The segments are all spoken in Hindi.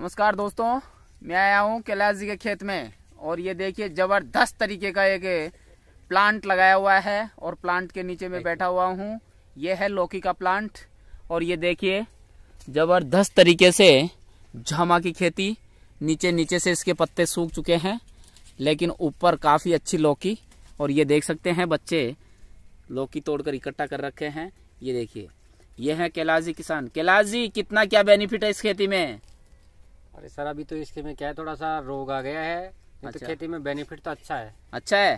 नमस्कार दोस्तों मैं आया हूँ कैलाश जी के खेत में और ये देखिए ज़बरदस्त तरीके का एक प्लांट लगाया हुआ है और प्लांट के नीचे में बैठा हुआ हूँ ये है लौकी का प्लांट और ये देखिए ज़बरदस्त तरीके से झामा की खेती नीचे नीचे से इसके पत्ते सूख चुके हैं लेकिन ऊपर काफ़ी अच्छी लौकी और ये देख सकते हैं बच्चे लौकी तोड़कर इकट्ठा कर रखे हैं ये देखिए ये है कैलाश जी किसान कैलाश जी कितना क्या बेनिफिट है इस खेती में अरे सर अभी तो इसके में क्या है थोड़ा सा रोग आ गया है तो अच्छा। तो खेती में बेनिफिट तो अच्छा है अच्छा है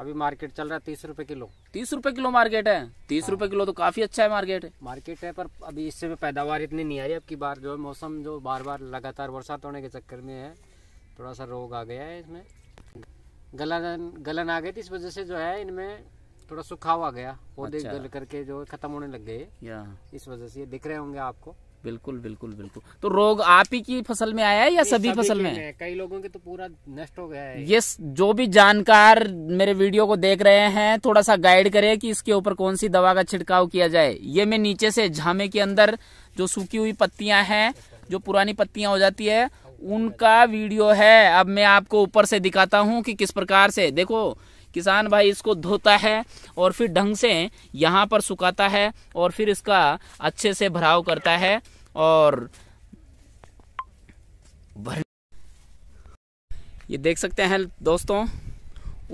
अभी मार्केट चल रहा है तीस रूपए किलो तीस रूपए किलो मार्केट है तीस हाँ। रूपए किलो तो काफी अच्छा है मार्केट है मार्केट है पर अभी इससे पैदावार इतनी नहीं आई अब की बार जो मौसम जो बार बार लगातार बरसात होने के चक्कर में है थोड़ा सा रोग आ गया है इसमें गलन गलन आ गई थी इस वजह से जो है इनमें थोड़ा सुखाव आ गया पौधे अच्छा। गल करके जो खत्म होने लग गए इस वजह से दिख रहे होंगे आपको बिल्कुल बिल्कुल बिल्कुल तो रोग आप ही की फसल में आया है या सभी, सभी फसल में कई लोगों के तो पूरा नष्ट हो गया है ये जो भी जानकार मेरे वीडियो को देख रहे हैं थोड़ा सा गाइड करें कि इसके ऊपर कौन सी दवा का छिड़काव किया जाए ये मैं नीचे से झामे के अंदर जो सूखी हुई पत्तियां हैं जो पुरानी पत्तियां हो जाती है उनका वीडियो है अब मैं आपको ऊपर से दिखाता हूँ कि किस प्रकार से देखो किसान भाई इसको धोता है और फिर ढंग से यहाँ पर सुखाता है और फिर इसका अच्छे से भराव करता है और भर ये देख सकते हैं दोस्तों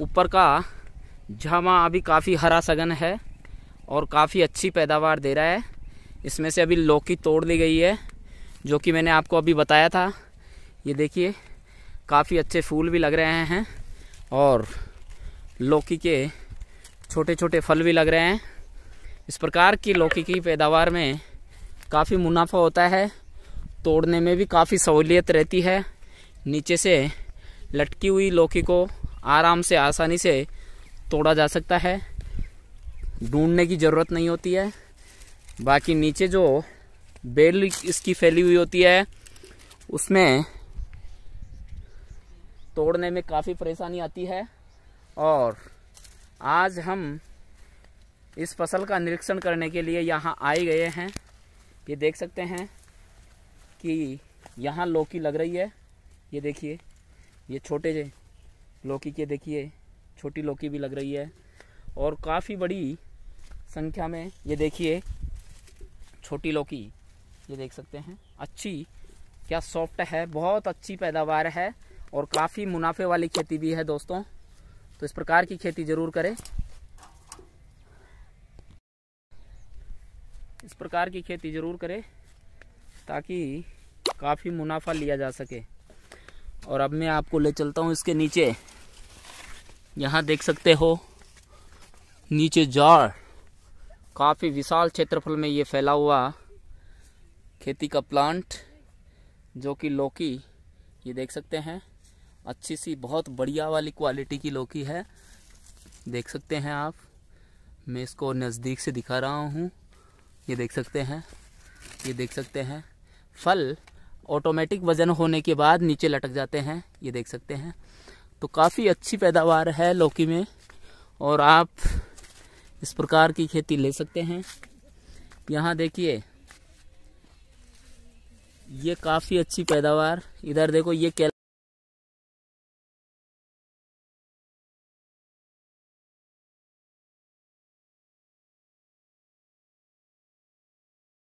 ऊपर का झामा अभी काफ़ी हरा सघन है और काफ़ी अच्छी पैदावार दे रहा है इसमें से अभी लौकी तोड़ ली गई है जो कि मैंने आपको अभी बताया था ये देखिए काफ़ी अच्छे फूल भी लग रहे हैं और लौकी के छोटे छोटे फल भी लग रहे हैं इस प्रकार की लौकी की पैदावार में काफ़ी मुनाफा होता है तोड़ने में भी काफ़ी सहूलियत रहती है नीचे से लटकी हुई लौकी को आराम से आसानी से तोड़ा जा सकता है ढूंढने की ज़रूरत नहीं होती है बाकी नीचे जो बेल इसकी फैली हुई होती है उसमें तोड़ने में काफ़ी परेशानी आती है और आज हम इस फसल का निरीक्षण करने के लिए यहाँ आए गए हैं ये देख सकते हैं कि यहाँ लौकी लग रही है ये देखिए ये छोटे लौकी के देखिए छोटी लौकी भी लग रही है और काफ़ी बड़ी संख्या में ये देखिए छोटी लौकी ये देख सकते हैं अच्छी क्या सॉफ्ट है बहुत अच्छी पैदावार है और काफ़ी मुनाफे वाली खेती भी है दोस्तों तो इस प्रकार की खेती जरूर करें इस प्रकार की खेती जरूर करें ताकि काफ़ी मुनाफा लिया जा सके और अब मैं आपको ले चलता हूँ इसके नीचे यहाँ देख सकते हो नीचे जार काफ़ी विशाल क्षेत्रफल में ये फैला हुआ खेती का प्लांट जो कि लौकी ये देख सकते हैं अच्छी सी बहुत बढ़िया वाली क्वालिटी की लौकी है देख सकते हैं आप मैं इसको नज़दीक से दिखा रहा हूँ ये देख सकते हैं ये देख सकते हैं फल ऑटोमेटिक वज़न होने के बाद नीचे लटक जाते हैं ये देख सकते हैं तो काफ़ी अच्छी पैदावार है लौकी में और आप इस प्रकार की खेती ले सकते हैं यहाँ देखिए ये काफ़ी अच्छी पैदावार इधर देखो ये कैल